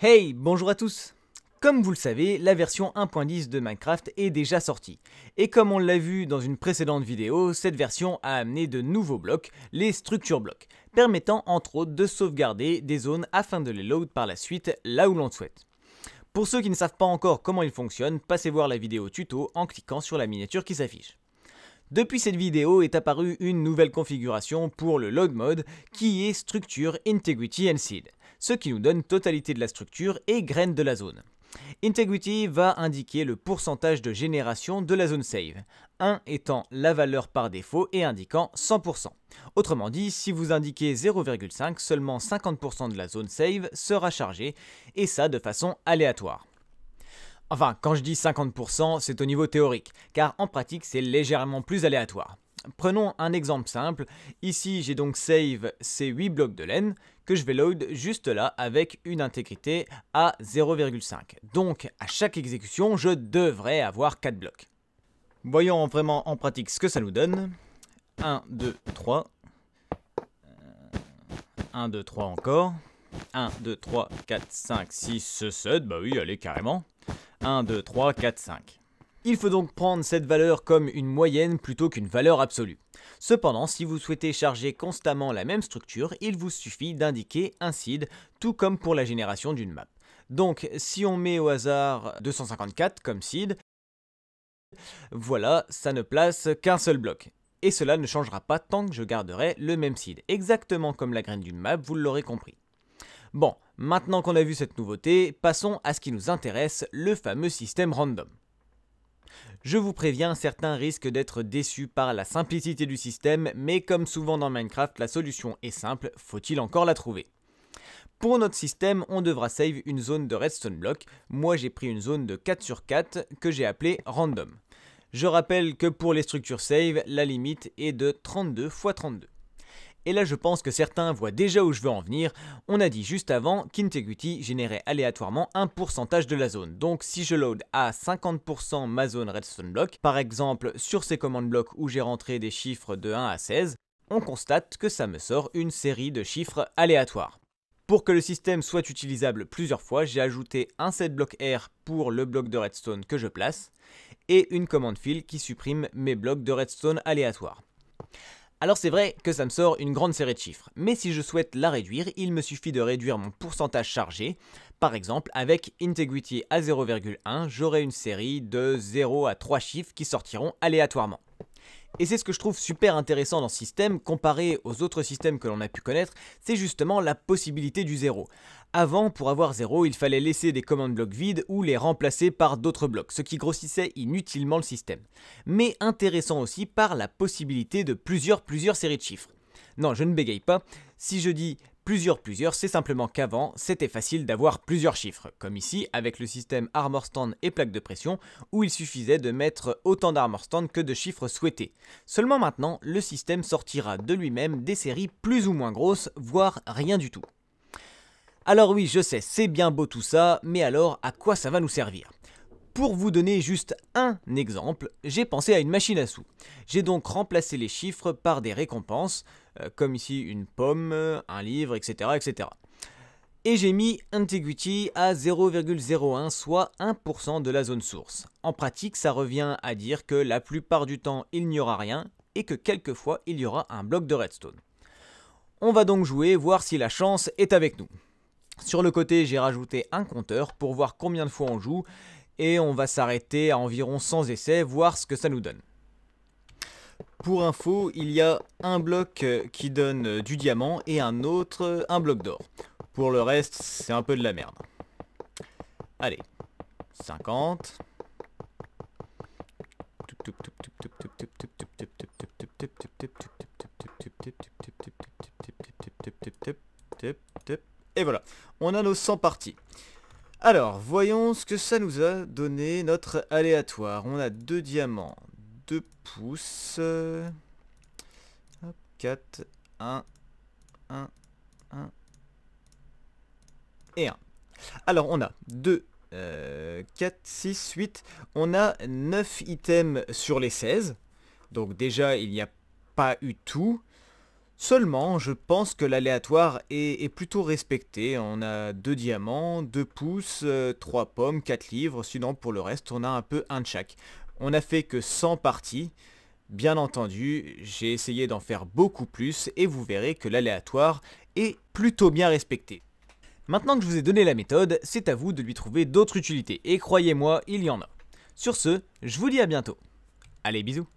Hey, bonjour à tous comme vous le savez, la version 1.10 de Minecraft est déjà sortie. Et comme on l'a vu dans une précédente vidéo, cette version a amené de nouveaux blocs, les structure blocs, permettant entre autres de sauvegarder des zones afin de les load par la suite là où l'on souhaite. Pour ceux qui ne savent pas encore comment ils fonctionnent, passez voir la vidéo tuto en cliquant sur la miniature qui s'affiche. Depuis cette vidéo est apparue une nouvelle configuration pour le load mode qui est Structure Integrity and Seed ce qui nous donne totalité de la structure et graines de la zone. Integrity va indiquer le pourcentage de génération de la zone save, 1 étant la valeur par défaut et indiquant 100%. Autrement dit, si vous indiquez 0,5, seulement 50% de la zone save sera chargée, et ça de façon aléatoire. Enfin, quand je dis 50%, c'est au niveau théorique, car en pratique c'est légèrement plus aléatoire. Prenons un exemple simple. Ici, j'ai donc save ces 8 blocs de laine que je vais load juste là avec une intégrité à 0,5. Donc, à chaque exécution, je devrais avoir 4 blocs. Voyons vraiment en pratique ce que ça nous donne. 1, 2, 3. 1, 2, 3 encore. 1, 2, 3, 4, 5, 6, ce bah oui, allez, carrément. 1, 2, 3, 4, 5. Il faut donc prendre cette valeur comme une moyenne plutôt qu'une valeur absolue. Cependant, si vous souhaitez charger constamment la même structure, il vous suffit d'indiquer un seed, tout comme pour la génération d'une map. Donc, si on met au hasard 254 comme seed, voilà, ça ne place qu'un seul bloc. Et cela ne changera pas tant que je garderai le même seed, exactement comme la graine d'une map, vous l'aurez compris. Bon, maintenant qu'on a vu cette nouveauté, passons à ce qui nous intéresse, le fameux système random. Je vous préviens, certains risquent d'être déçus par la simplicité du système, mais comme souvent dans Minecraft, la solution est simple, faut-il encore la trouver pour notre système, on devra save une zone de redstone block. Moi, j'ai pris une zone de 4 sur 4 que j'ai appelée random. Je rappelle que pour les structures save, la limite est de 32 x 32 et là je pense que certains voient déjà où je veux en venir, on a dit juste avant qu'Integrity générait aléatoirement un pourcentage de la zone. Donc si je load à 50% ma zone redstone block, par exemple sur ces commandes blocs où j'ai rentré des chiffres de 1 à 16, on constate que ça me sort une série de chiffres aléatoires. Pour que le système soit utilisable plusieurs fois, j'ai ajouté un setBlock R pour le bloc de redstone que je place et une commande fill qui supprime mes blocs de redstone aléatoires. Alors c'est vrai que ça me sort une grande série de chiffres, mais si je souhaite la réduire, il me suffit de réduire mon pourcentage chargé. Par exemple, avec Integrity à 0,1, j'aurai une série de 0 à 3 chiffres qui sortiront aléatoirement. Et c'est ce que je trouve super intéressant dans ce système, comparé aux autres systèmes que l'on a pu connaître, c'est justement la possibilité du zéro. Avant, pour avoir zéro, il fallait laisser des commandes blocs vides ou les remplacer par d'autres blocs, ce qui grossissait inutilement le système. Mais intéressant aussi par la possibilité de plusieurs plusieurs séries de chiffres. Non, je ne bégaye pas. Si je dis Plusieurs plusieurs, c'est simplement qu'avant, c'était facile d'avoir plusieurs chiffres, comme ici avec le système armor stand et plaque de pression, où il suffisait de mettre autant d'armor stand que de chiffres souhaités. Seulement maintenant, le système sortira de lui-même des séries plus ou moins grosses, voire rien du tout. Alors oui, je sais, c'est bien beau tout ça, mais alors à quoi ça va nous servir pour vous donner juste un exemple, j'ai pensé à une machine à sous. J'ai donc remplacé les chiffres par des récompenses, euh, comme ici une pomme, un livre, etc. etc. Et j'ai mis integrity à 0,01, soit 1% de la zone source. En pratique, ça revient à dire que la plupart du temps, il n'y aura rien, et que quelquefois, il y aura un bloc de redstone. On va donc jouer, voir si la chance est avec nous. Sur le côté, j'ai rajouté un compteur pour voir combien de fois on joue et on va s'arrêter à environ 100 essais, voir ce que ça nous donne. Pour info, il y a un bloc euh, qui donne euh, du diamant et un autre, euh, un bloc d'or. Pour le reste, c'est un peu de la merde. Allez, 50. Et voilà, on a nos 100 parties. Alors, voyons ce que ça nous a donné notre aléatoire. On a deux diamants, deux pouces. 4, 1, 1, 1 et 1. Alors, on a 2, 4, 6, 8. On a 9 items sur les 16. Donc déjà, il n'y a pas eu tout. Seulement, je pense que l'aléatoire est, plutôt respecté. On a 2 diamants, 2 pouces, 3 euh, pommes, 4 livres. Sinon, pour le reste, on a un peu un de chaque. On a fait que 100 parties. Bien entendu, j'ai essayé d'en faire beaucoup plus et vous verrez que l'aléatoire est plutôt bien respecté. Maintenant que je vous ai donné la méthode, c'est à vous de lui trouver d'autres utilités. Et croyez-moi, il y en a. Sur ce, je vous dis à bientôt. Allez, bisous